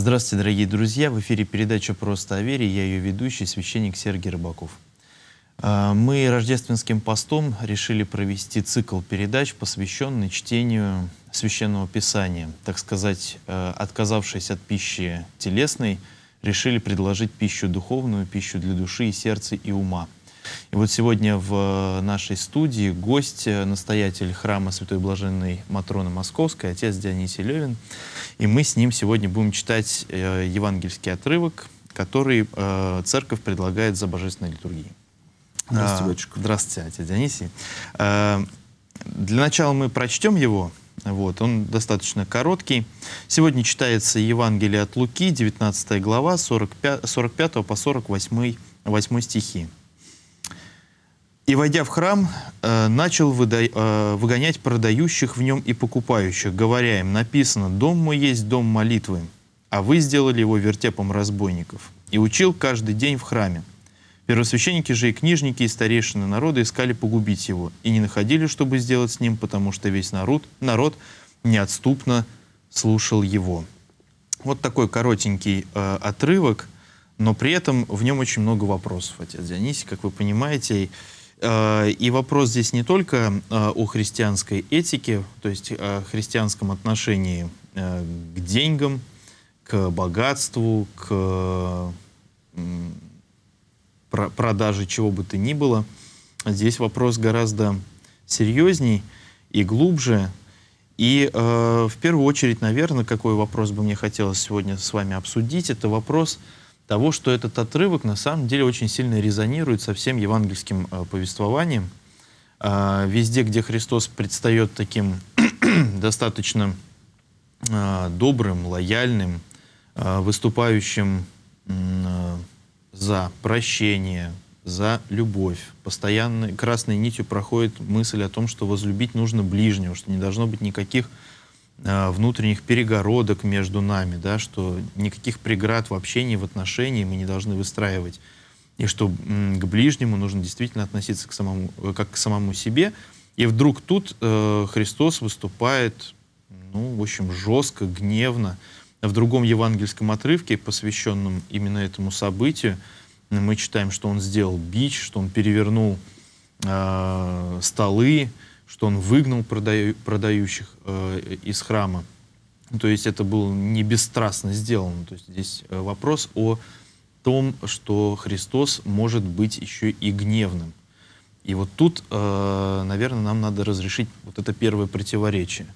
Здравствуйте, дорогие друзья! В эфире передача «Просто о вере». Я ее ведущий, священник Сергей Рыбаков. А, мы рождественским постом решили провести цикл передач, посвященный чтению Священного Писания. Так сказать, э, отказавшись от пищи телесной, решили предложить пищу духовную, пищу для души и сердца и ума – и вот сегодня в э, нашей студии гость, э, настоятель храма Святой Блаженной Матроны Московской, отец Дионисий Левин. И мы с ним сегодня будем читать э, евангельский отрывок, который э, церковь предлагает за божественной литургией. Здравствуйте, а, батюшка. А, здравствуйте, отец Дионисий. А, для начала мы прочтем его. Вот, он достаточно короткий. Сегодня читается Евангелие от Луки, 19 глава, 45, 45 по 48, 8 стихи. И, войдя в храм, э, начал э, выгонять продающих в нем и покупающих, говоря им, написано, «Дом мой есть дом молитвы, а вы сделали его вертепом разбойников». И учил каждый день в храме. Первосвященники же и книжники, и старейшины народа искали погубить его, и не находили, чтобы сделать с ним, потому что весь народ, народ неотступно слушал его. Вот такой коротенький э, отрывок, но при этом в нем очень много вопросов, отец Дионисий, как вы понимаете, и а, и вопрос здесь не только а, о христианской этике, то есть о а, христианском отношении к деньгам, к богатству, к продаже чего бы то ни было. Здесь вопрос гораздо серьезней и глубже. И в первую очередь, наверное, какой вопрос бы мне хотелось сегодня с вами обсудить, это вопрос того, что этот отрывок на самом деле очень сильно резонирует со всем евангельским э, повествованием. Э, везде, где Христос предстает таким достаточно э, добрым, лояльным, э, выступающим э, за прощение, за любовь, постоянной красной нитью проходит мысль о том, что возлюбить нужно ближнего, что не должно быть никаких Э, внутренних перегородок между нами, да, что никаких преград в общении, в отношении мы не должны выстраивать, и что к ближнему нужно действительно относиться к самому, э, как к самому себе. И вдруг тут э, Христос выступает, ну, в общем, жестко, гневно. В другом евангельском отрывке, посвященном именно этому событию, мы читаем, что он сделал бич, что он перевернул э, столы, что он выгнал продаю, продающих э, из храма. Ну, то есть это было не бесстрастно сделано. То есть здесь э, вопрос о том, что Христос может быть еще и гневным. И вот тут, э, наверное, нам надо разрешить вот это первое противоречие.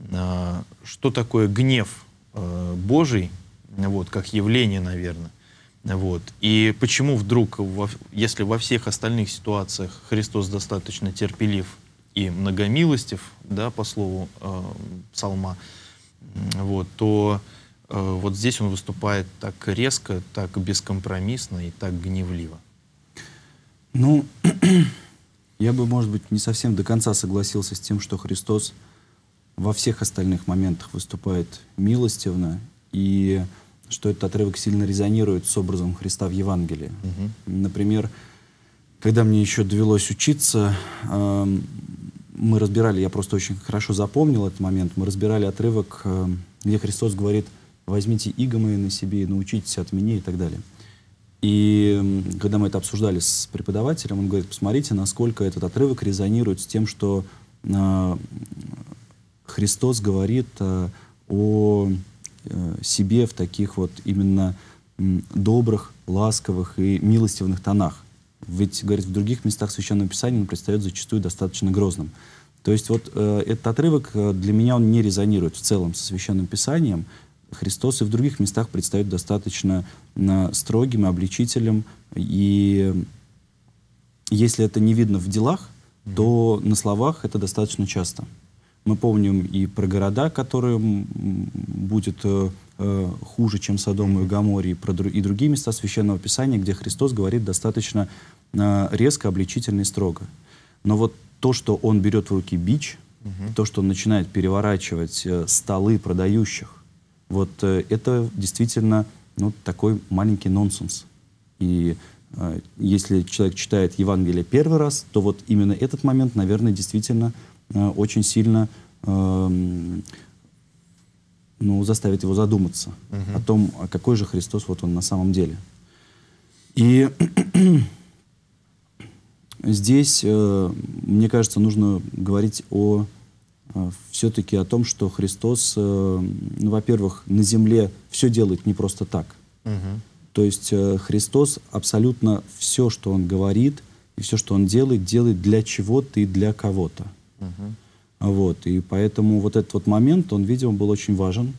Э, что такое гнев э, Божий, вот, как явление, наверное, вот. И почему вдруг, если во всех остальных ситуациях Христос достаточно терпелив и многомилостив, да, по слову э, псалма, вот, то э, вот здесь он выступает так резко, так бескомпромиссно и так гневливо. Ну, я бы, может быть, не совсем до конца согласился с тем, что Христос во всех остальных моментах выступает милостивно, и что этот отрывок сильно резонирует с образом Христа в Евангелии. Угу. Например, когда мне еще довелось учиться, эм, мы разбирали, я просто очень хорошо запомнил этот момент, мы разбирали отрывок, эм, где Христос говорит, возьмите иго мои на себе и научитесь от меня и так далее. И эм, когда мы это обсуждали с преподавателем, он говорит, посмотрите, насколько этот отрывок резонирует с тем, что э, Христос говорит э, о э, себе в таких вот именно э, добрых, ласковых и милостивных тонах ведь, говорит, в других местах Священного Писания он предстает зачастую достаточно грозным. То есть вот э, этот отрывок э, для меня он не резонирует в целом со Священным Писанием. Христос и в других местах предстает достаточно э, строгим, обличителем. И если это не видно в делах, то на словах это достаточно часто. Мы помним и про города, которым будет э, э, хуже, чем Содом и Гаморе, и, про, и другие места Священного Писания, где Христос говорит достаточно э, резко, обличительно и строго. Но вот то, что он берет в руки бич, угу. то, что он начинает переворачивать э, столы продающих, вот э, это действительно ну, такой маленький нонсенс. И э, если человек читает Евангелие первый раз, то вот именно этот момент, наверное, действительно Э, очень сильно эм, ну, заставит его задуматься угу. о том, а какой же Христос вот он на самом деле. И здесь, э, мне кажется, нужно говорить о э, все-таки о том, что Христос, ну, во-первых, на земле все делает не просто так. Угу. То есть Христос абсолютно все, что он говорит и все, что он делает, делает для чего-то и для кого-то. Угу. Вот, и поэтому вот этот вот момент, он, видимо, был очень важен.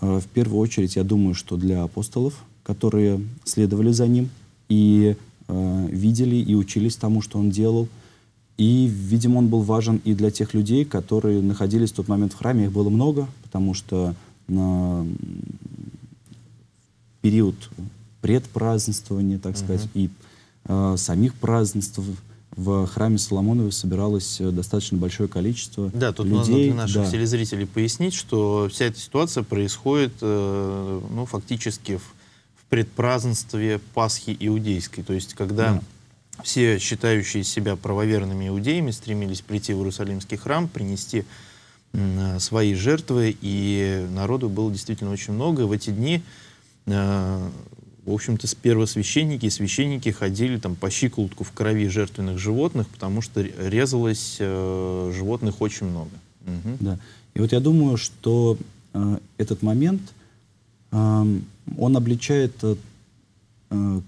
Э, в первую очередь, я думаю, что для апостолов, которые следовали за ним и э, видели и учились тому, что он делал. И, видимо, он был важен и для тех людей, которые находились в тот момент в храме. Их было много, потому что на период предпразднствования так uh -huh. сказать, и э, самих празднеств в храме Соломонова собиралось э, достаточно большое количество Да, тут людей. нужно для наших да. телезрителей пояснить, что вся эта ситуация происходит э, ну, фактически в, в предпразднстве Пасхи Иудейской. То есть, когда да. все считающие себя правоверными иудеями стремились прийти в Иерусалимский храм, принести э, свои жертвы, и народу было действительно очень много. В эти дни э, в общем-то, с первосвященники и священники ходили там по щиколотку в крови жертвенных животных, потому что резалось э, животных очень много. Угу. Да. И вот я думаю, что э, этот момент, э, он обличает, э,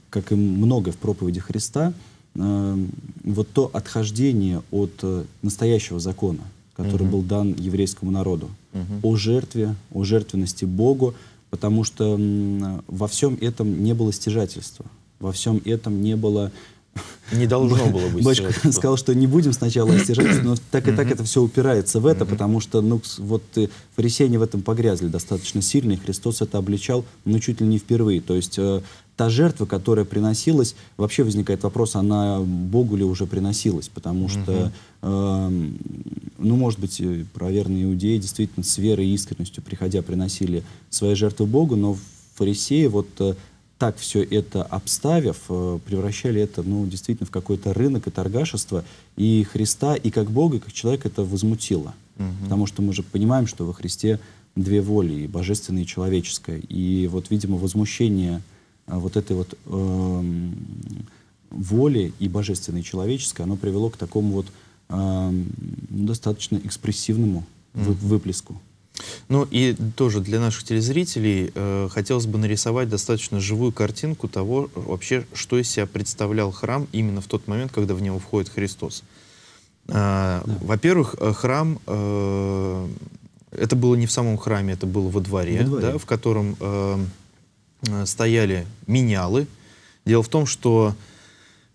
как и много в проповеди Христа, э, вот то отхождение от э, настоящего закона, который угу. был дан еврейскому народу, угу. о жертве, о жертвенности Богу, потому что во всем этом не было стяжательства, во всем этом не было не должно было быть. Бочка сказал, что не будем сначала стяжаться, но так и так это все упирается в это, потому что ну, вот э, фарисеяне в этом погрязли достаточно сильно, и Христос это обличал, ну чуть ли не впервые. То есть э, та жертва, которая приносилась, вообще возникает вопрос, она Богу ли уже приносилась, потому что, э, ну, может быть, э, проверные иудеи действительно с верой и искренностью, приходя, приносили свои жертвы Богу, но фарисеи вот так все это обставив, э, превращали это, ну, действительно, в какой-то рынок и торгашество. И Христа, и как Бога, и как человека это возмутило. Угу. Потому что мы же понимаем, что во Христе две воли, и божественная, и человеческая. И вот, видимо, возмущение э, вот этой вот э, воли и божественной, и человеческой, оно привело к такому вот э, достаточно экспрессивному угу. выплеску. Ну и тоже для наших телезрителей э, хотелось бы нарисовать достаточно живую картинку того э, вообще, что из себя представлял храм именно в тот момент, когда в него входит Христос. Э, да. Во-первых, э, храм э, это было не в самом храме, это было во дворе, во дворе. Да, в котором э, э стояли менялы. Дело в том, что э,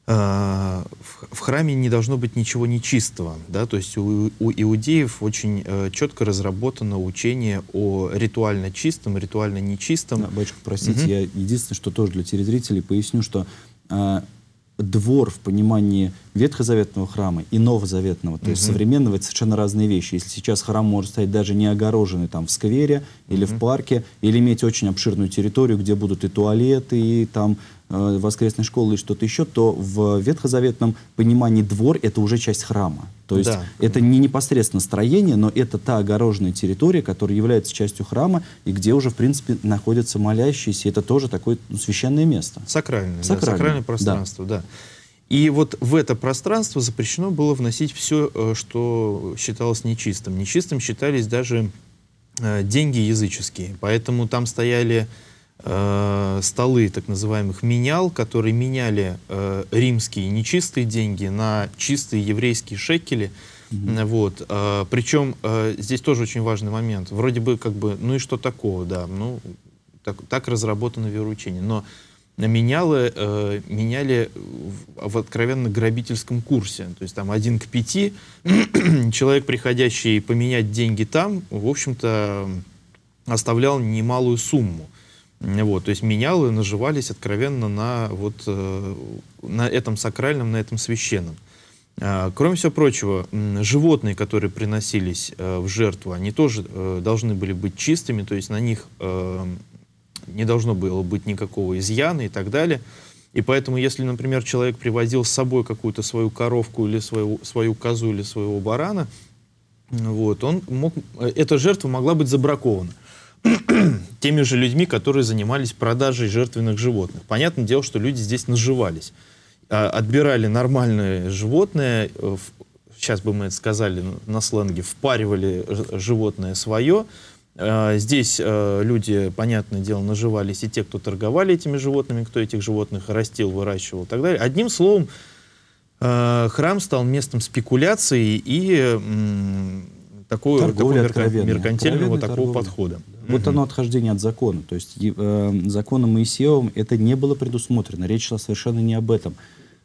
Э, в храме не должно быть ничего нечистого, да, то есть у, у иудеев очень э, четко разработано учение о ритуально чистом, ритуально нечистом. Да, батюшка, простите, угу. я единственное, что тоже для телезрителей поясню, что э, двор в понимании Ветхозаветного храма и Новозаветного, то угу. есть современного, это совершенно разные вещи. Если сейчас храм может стать даже не огороженный там в сквере или угу. в парке, или иметь очень обширную территорию, где будут и туалеты, и там Э, воскресной школы и что-то еще, то в ветхозаветном понимании двор – это уже часть храма. То есть да. это не непосредственно строение, но это та огороженная территория, которая является частью храма, и где уже, в принципе, находятся молящиеся. Это тоже такое ну, священное место. Сакральное. Сакральное, да, сакральное пространство, да. да. И вот в это пространство запрещено было вносить все, э, что считалось нечистым. Нечистым считались даже э, деньги языческие. Поэтому там стояли Э, столы так называемых менял, которые меняли э, римские нечистые деньги на чистые еврейские шекели. Mm -hmm. Вот. Э, причем э, здесь тоже очень важный момент. Вроде бы как бы, ну и что такого, да, ну так, так разработано вероучение. Но менялы, э, меняли в, в откровенно грабительском курсе. То есть там один к пяти, человек, приходящий поменять деньги там, в общем-то, оставлял немалую сумму. Вот, то есть менялы наживались откровенно на, вот, э, на этом сакральном, на этом священном. А, кроме всего прочего, животные, которые приносились э, в жертву, они тоже э, должны были быть чистыми, то есть на них не должно было быть никакого изъяна и так далее. И поэтому, если, например, человек привозил с собой какую-то свою коровку или свою, свою козу или своего барана, вот, он мог, эта жертва могла быть забракована. теми же людьми, которые занимались продажей жертвенных животных. Понятное дело, что люди здесь наживались. А, отбирали нормальные животные, э, сейчас бы мы это сказали ну, на сленге, впаривали животное свое. А, здесь э, люди, понятное дело, наживались и те, кто торговали этими животными, кто этих животных растил, выращивал и так далее. Одним словом, э, храм стал местом спекуляции и такого, Торговля такого мерка, меркантильного такого торговля. подхода. Вот угу. оно отхождение от закона. То есть э, законом Моисеевым это не было предусмотрено. Речь шла совершенно не об этом.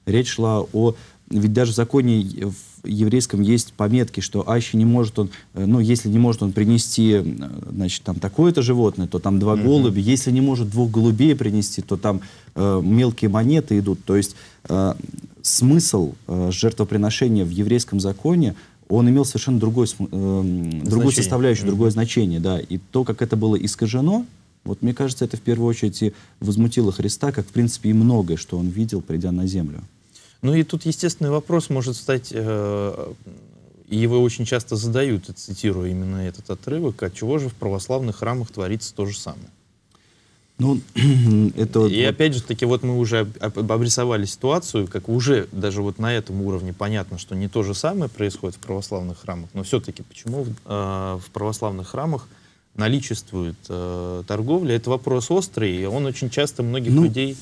Речь шла о... Ведь даже в законе в еврейском есть пометки, что аще не может он... Э, ну, если не может он принести, э, значит, там такое-то животное, то там два угу. голуби. Если не может двух голубей принести, то там э, мелкие монеты идут. То есть э, смысл э, жертвоприношения в еврейском законе — он имел совершенно другой, э, другую составляющую, mm-hmm. другое значение, да. И то, как это было искажено, вот мне кажется, это в первую очередь и возмутило Христа, как в принципе и многое, что он видел, придя на землю. Ну и тут естественный вопрос может стать, э, его очень часто задают, цитирую именно этот отрывок, от «А чего же в православных храмах творится то же самое? Ну, это вот, И вот... опять же таки, вот мы уже обрисовали ситуацию, как уже даже вот на этом уровне понятно, что не то же самое происходит в православных храмах, но все-таки почему э, в православных храмах наличествует э, торговля, это вопрос острый, и он очень часто многих ну, людей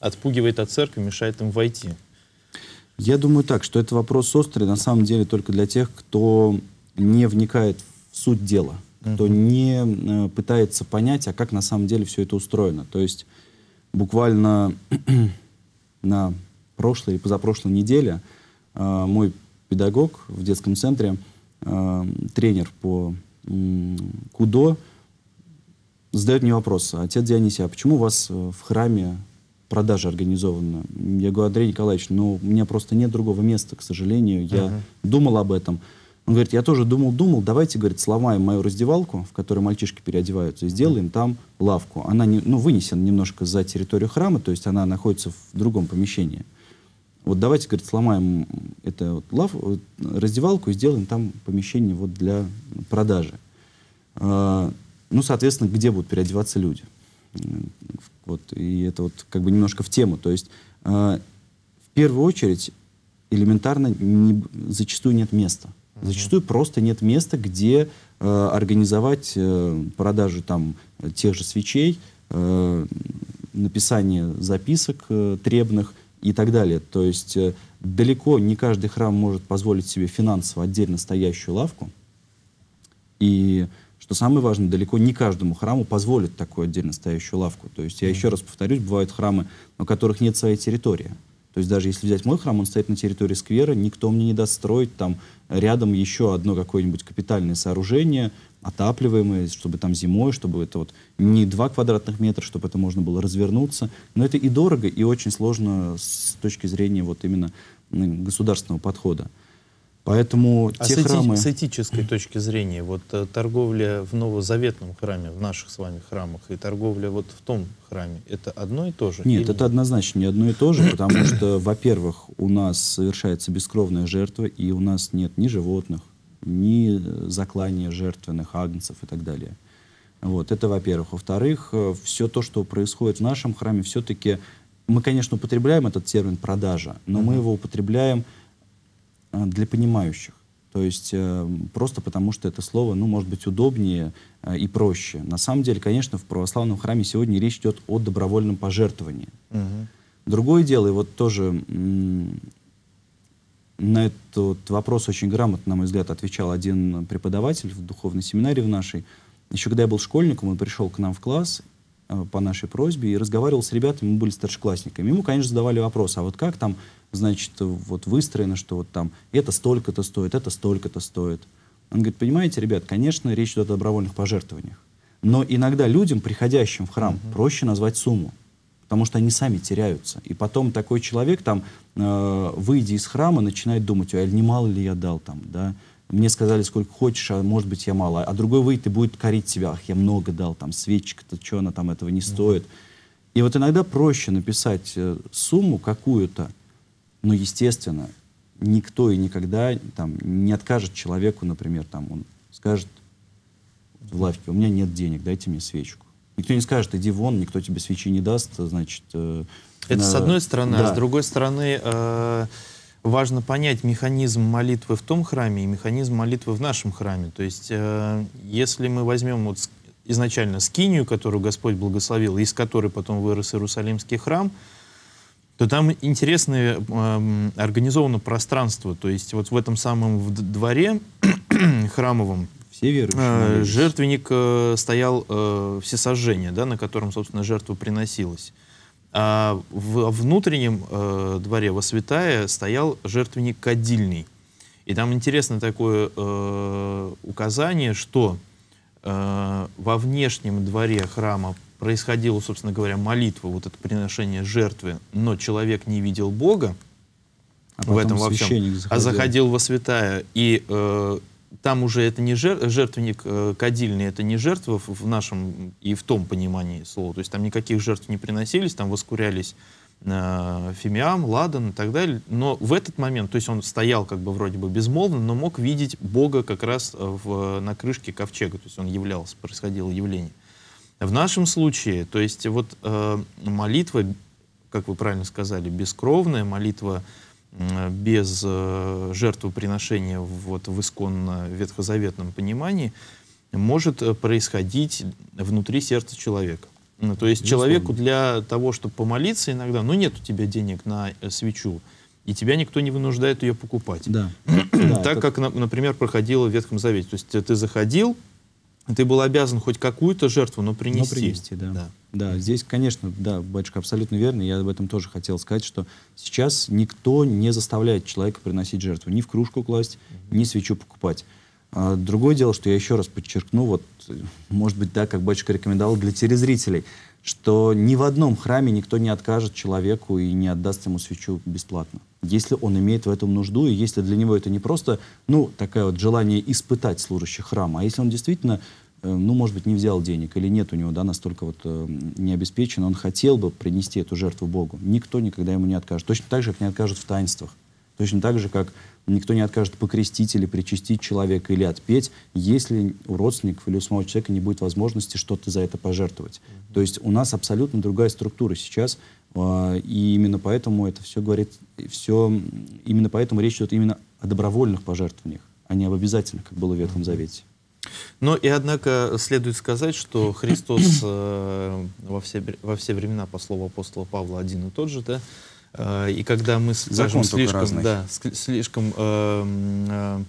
отпугивает от церкви, мешает им войти. Я думаю так, что это вопрос острый на самом деле только для тех, кто не вникает в суть дела кто не э, пытается понять, а как на самом деле все это устроено. То есть буквально на прошлой и позапрошлой неделе э, мой педагог в детском центре, э, тренер по э, кудо, задает мне вопрос. Отец Дионисий, а почему у вас э, в храме продажа организована?" Я говорю, Андрей Николаевич, ну, у меня просто нет другого места, к сожалению. Я uh-huh. думал об этом. Он говорит, я тоже думал-думал, давайте, говорит, сломаем мою раздевалку, в которой мальчишки переодеваются, и сделаем там лавку. Она не, ну, вынесена немножко за территорию храма, то есть она находится в другом помещении. Вот давайте, говорит, сломаем это вот лав, вот, раздевалку и сделаем там помещение вот для продажи. А, ну, соответственно, где будут переодеваться люди? Вот, и это вот как бы немножко в тему. То есть а, в первую очередь элементарно не, зачастую нет места. Зачастую просто нет места, где э, организовать э, продажу там тех же свечей, э, написание записок э, требных и так далее. То есть э, далеко не каждый храм может позволить себе финансово отдельно стоящую лавку. И что самое важное, далеко не каждому храму позволит такую отдельно стоящую лавку. То есть я mm. еще раз повторюсь, бывают храмы, у которых нет своей территории. Mm то есть даже если взять мой храм, он стоит на территории сквера, никто мне не даст строить там рядом еще одно какое-нибудь капитальное сооружение, отапливаемое, чтобы там зимой, чтобы это вот не два квадратных метра, чтобы это можно было развернуться. Но это и дорого, и очень сложно с точки зрения вот именно государственного подхода. Поэтому а те с храмы... С этической точки зрения, вот э, торговля в новозаветном храме, в наших с вами храмах, и торговля вот в том храме, это одно и то же? Нет, это однозначно не одно и то же, потому что, во-первых, у нас совершается бескровная жертва, и у нас нет ни животных, ни э, заклания жертвенных агнцев и так далее. Вот, это во-первых. Во-вторых, э, все то, что происходит в нашем храме, все-таки... Мы, конечно, употребляем этот термин «продажа», но mm-hmm. мы его употребляем Э, для понимающих. То есть э, просто потому, что это слово, ну, может быть, удобнее э, и проще. На самом деле, конечно, в православном храме сегодня речь идет о добровольном пожертвовании. Угу. Другое дело, и вот тоже на этот вопрос очень грамотно, на мой взгляд, отвечал один преподаватель в духовной семинарии в нашей. Еще когда я был школьником, он пришел к нам в класс э, по нашей просьбе и разговаривал с ребятами, мы были старшеклассниками. Ему, конечно, задавали вопрос, а вот как там значит, вот выстроено, что вот там это столько-то стоит, это столько-то стоит. Он говорит, понимаете, ребят, конечно, речь идет о добровольных пожертвованиях. Но иногда людям, приходящим в храм, угу. проще назвать сумму, потому что они сами теряются. И потом такой человек, там, э, выйдя из храма, начинает думать, а немало ли я дал там, да, мне сказали, сколько хочешь, а может быть, я мало. А другой выйдет и будет корить себя, ах, я много дал, там, свечка-то, что она там, этого не стоит. И вот иногда проще написать э, сумму какую-то, но, ну, естественно, никто и никогда там, не откажет человеку, например, там, он скажет в лавке, у меня нет денег, дайте мне свечку. Никто не скажет, иди вон, никто тебе свечи не даст, значит... Э, Это на... с одной стороны, да. а с другой стороны... Э важно понять механизм молитвы в том храме и механизм молитвы в нашем храме. То есть, э, если мы возьмем вот изначально скинию, которую Господь благословил, из которой потом вырос Иерусалимский храм, то там интересно э, организовано пространство. То есть вот в этом самом дворе храмовом все Э, жертвенник э, стоял э, всесожжение, да, на котором, собственно, жертва приносилась. А в а внутреннем э, дворе во святая стоял жертвенник кадильный. И там интересно такое э, указание, что э, во внешнем дворе храма происходила, собственно говоря, молитва, вот это приношение жертвы, но человек не видел Бога а в этом во всем, а заходил. а заходил во святая, и э, там уже это не жертв, жертвенник э, кадильный, это не жертва в, в нашем и в том понимании слова, то есть там никаких жертв не приносились, там воскурялись э, фимиам, ладан и так далее, но в этот момент, то есть он стоял как бы вроде бы безмолвно, но мог видеть Бога как раз э, в, на крышке ковчега, то есть он являлся, происходило явление. В нашем случае, то есть вот э, молитва, как вы правильно сказали, бескровная, молитва э, без э, жертвоприношения вот, в исконно ветхозаветном понимании, может э, происходить внутри сердца человека. Ну, то есть человеку для того, чтобы помолиться иногда, ну нет у тебя денег на э, свечу, и тебя никто не вынуждает ее покупать. Да. да так это... как, например, проходило в Ветхом Завете. То есть ты заходил, ты был обязан хоть какую-то жертву, но принести. Но принести, да. да. Да, здесь, конечно, да, батюшка, абсолютно верно. Я об этом тоже хотел сказать, что сейчас никто не заставляет человека приносить жертву. Ни в кружку класть, ни свечу покупать. А, другое дело, что я еще раз подчеркну, вот, может быть, да, как батюшка рекомендовал для телезрителей, что ни в одном храме никто не откажет человеку и не отдаст ему свечу бесплатно. Если он имеет в этом нужду, и если для него это не просто, ну, такое вот желание испытать служащих храма, а если он действительно Э, ну, может быть, не взял денег, или нет у него, да, настолько вот э, не обеспечен, он хотел бы принести эту жертву Богу. Никто никогда ему не откажет. Точно так же, как не откажут в таинствах. Точно так же, как никто не откажет покрестить или причастить человека или отпеть, если у родственников или у самого человека не будет возможности что-то за это пожертвовать. Mm-hmm. То есть у нас абсолютно другая структура сейчас, а, и именно поэтому это все говорит, все, именно поэтому речь идет именно о добровольных пожертвованиях, а не об обязательных, как было в Ветхом Завете. Но ну, и однако следует сказать, что Христос э, во, все, во все времена, по слову апостола Павла, один и тот же, да, э, и когда мы, скажем, слишком, разный. да, слишком э, э,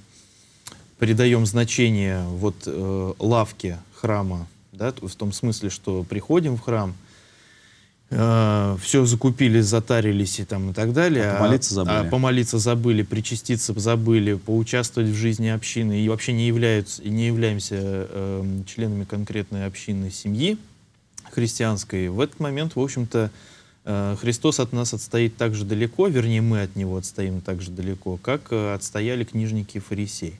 придаем значение вот э, лавке храма, да, в том смысле, что приходим в храм, э, все закупили, затарились и там и так далее. А, а помолиться забыли. а помолиться забыли, причаститься забыли, поучаствовать в жизни общины и вообще не, являются, не являемся э, членами конкретной общины семьи христианской. В этот момент, в общем-то, э, Христос от нас отстоит так же далеко, вернее, мы от Него отстоим так же далеко, как э, отстояли книжники и фарисеи.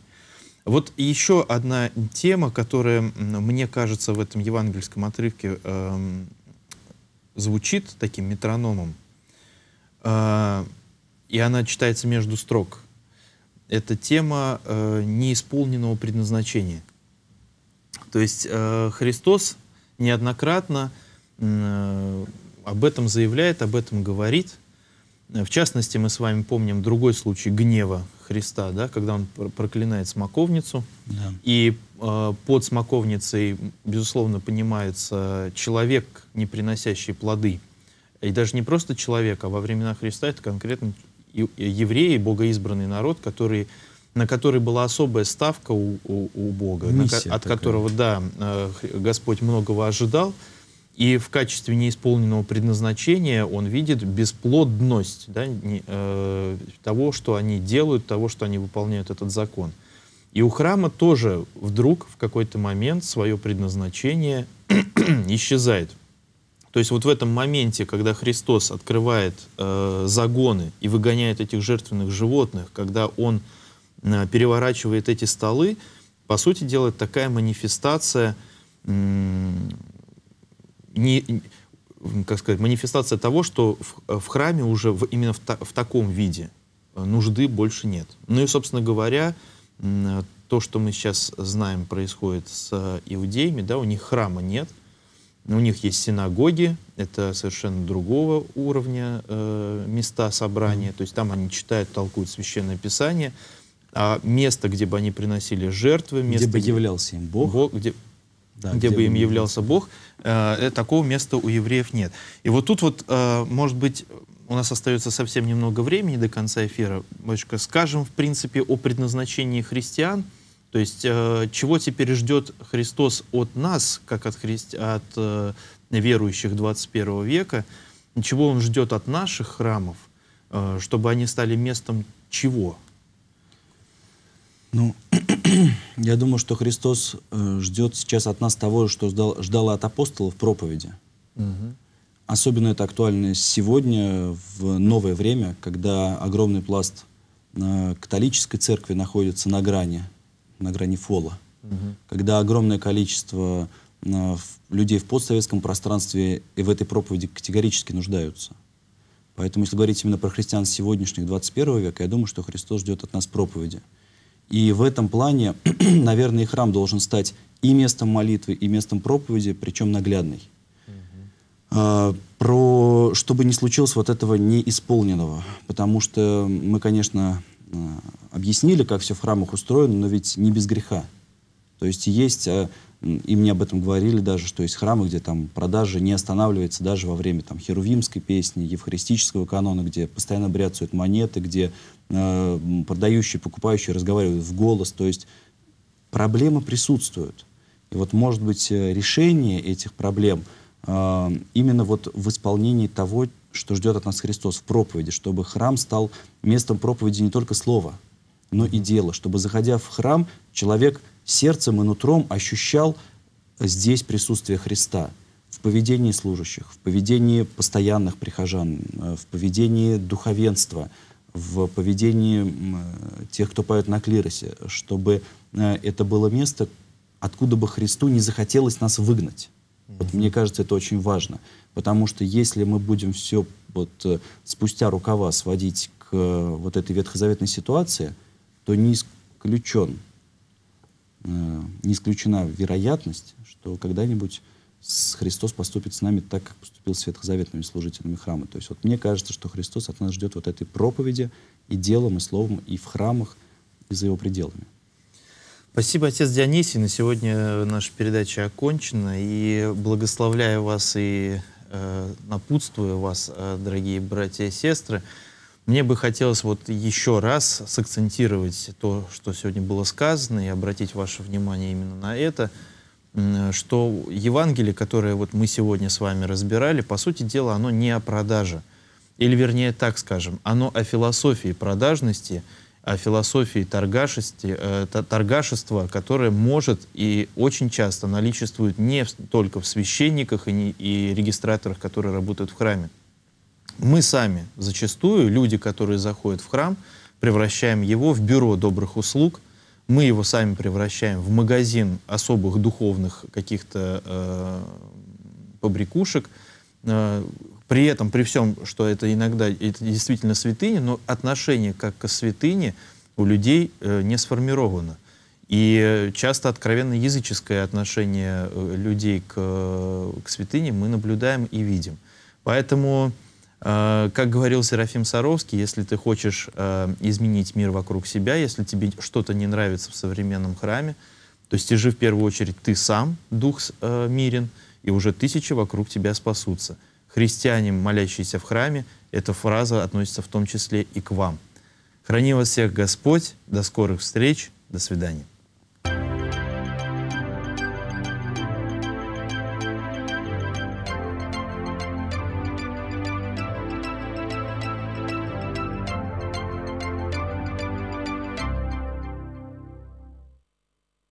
Вот еще одна тема, которая, мне кажется, в этом евангельском отрывке э, звучит таким метрономом, э, и она читается между строк. Это тема э, неисполненного предназначения. То есть э, Христос неоднократно э, об этом заявляет, об этом говорит – в частности, мы с вами помним другой случай гнева Христа, да, когда он проклинает смоковницу. Да. И э, под смоковницей, безусловно, понимается человек, не приносящий плоды. И даже не просто человек, а во времена Христа это конкретно евреи, богоизбранный народ, который, на который была особая ставка у, у, у Бога, на, от такая. которого, да, э, Господь многого ожидал. И в качестве неисполненного предназначения он видит бесплодность да, не, э, того, что они делают, того, что они выполняют этот закон. И у храма тоже вдруг в какой-то момент свое предназначение исчезает. То есть вот в этом моменте, когда Христос открывает э, загоны и выгоняет этих жертвенных животных, когда Он э, переворачивает эти столы, по сути дела, такая манифестация э, не, как сказать, манифестация того, что в, в храме уже в, именно в, та, в таком виде э, нужды больше нет. Ну и, собственно говоря, то, что мы сейчас знаем, происходит с иудеями, да, у них храма нет, у них есть синагоги, это совершенно другого уровня э, места собрания, то есть там они читают, толкуют священное писание, а место, где бы они приносили жертвы, место, где бы являлся им Бог, Бог где, да, где, где бы им являлся Бог, э, э, такого места у евреев нет. И вот тут вот, э, может быть, у нас остается совсем немного времени до конца эфира, Бочка, скажем, в принципе, о предназначении христиан, то есть э, чего теперь ждет Христос от нас, как от, христи... от э, верующих 21 века, чего Он ждет от наших храмов, э, чтобы они стали местом чего? Ну, Я думаю, что Христос э, ждет сейчас от нас того, что ждал, ждала от апостолов проповеди. Угу. Особенно это актуально сегодня, в новое время, когда огромный пласт э, католической церкви находится на грани, на грани фола. Угу. Когда огромное количество э, людей в постсоветском пространстве и в этой проповеди категорически нуждаются. Поэтому, если говорить именно про христиан сегодняшних, 21 века, я думаю, что Христос ждет от нас проповеди. Угу и в этом плане, наверное, и храм должен стать и местом молитвы, и местом проповеди, причем наглядной. А, про чтобы не случилось вот этого неисполненного. Потому что мы, конечно, а, объяснили, как все в храмах устроено, но ведь не без греха. То есть есть, э, и мне об этом говорили даже, что есть храмы, где там продажи не останавливаются даже во время там херувимской песни, евхаристического канона, где постоянно бряцают монеты, где э, продающие, покупающие разговаривают в голос. То есть проблемы присутствуют. И вот, может быть, э, решение этих проблем э, именно вот в исполнении того, что ждет от нас Христос в проповеди, чтобы храм стал местом проповеди не только слова, но и дела, чтобы, заходя в храм, человек — сердцем и нутром ощущал здесь присутствие Христа в поведении служащих, в поведении постоянных прихожан, э, в поведении духовенства, в поведении э, тех, кто поет на клиросе, чтобы э, это было место, откуда бы Христу не захотелось нас выгнать. Вот мне кажется, это очень важно, потому что если мы будем все вот спустя рукава сводить к вот этой ветхозаветной ситуации, то не исключен Э, не исключена вероятность, что когда-нибудь Христос поступит с нами так, как поступил с ветхозаветными служителями храма. То есть вот мне кажется, что Христос от нас ждет вот этой проповеди и делом, и словом, и в храмах, и за его пределами. Спасибо, отец Дионисий. На сегодня наша передача окончена. И благословляю вас и э, напутствую вас, э, дорогие братья и сестры. Мне бы хотелось вот еще раз сакцентировать то, что сегодня было сказано, и обратить ваше внимание именно на это, что Евангелие, которое вот мы сегодня с вами разбирали, по сути дела, оно не о продаже. Или вернее так скажем, оно о философии продажности, о философии торгашести, э, торгашества, которое может и очень часто наличествует не только в священниках и, не, и регистраторах, которые работают в храме, мы сами зачастую, люди, которые заходят в храм, превращаем его в бюро добрых услуг, мы его сами превращаем в магазин особых духовных каких-то э, побрякушек, э, при этом, при всем, что это иногда это действительно святыня, но отношение как к святыне у людей э, не сформировано. И э, часто откровенно языческое отношение э, людей к, э, к святыне мы наблюдаем и видим. Поэтому Э, как говорил Серафим Саровский, если ты хочешь э, изменить мир вокруг себя, если тебе что-то не нравится в современном храме, то стяжи в первую очередь ты сам, дух э, мирен, и уже тысячи вокруг тебя спасутся. Христиане, молящиеся в храме, эта фраза относится в том числе и к вам. Храни вас всех Господь, до скорых встреч, до свидания.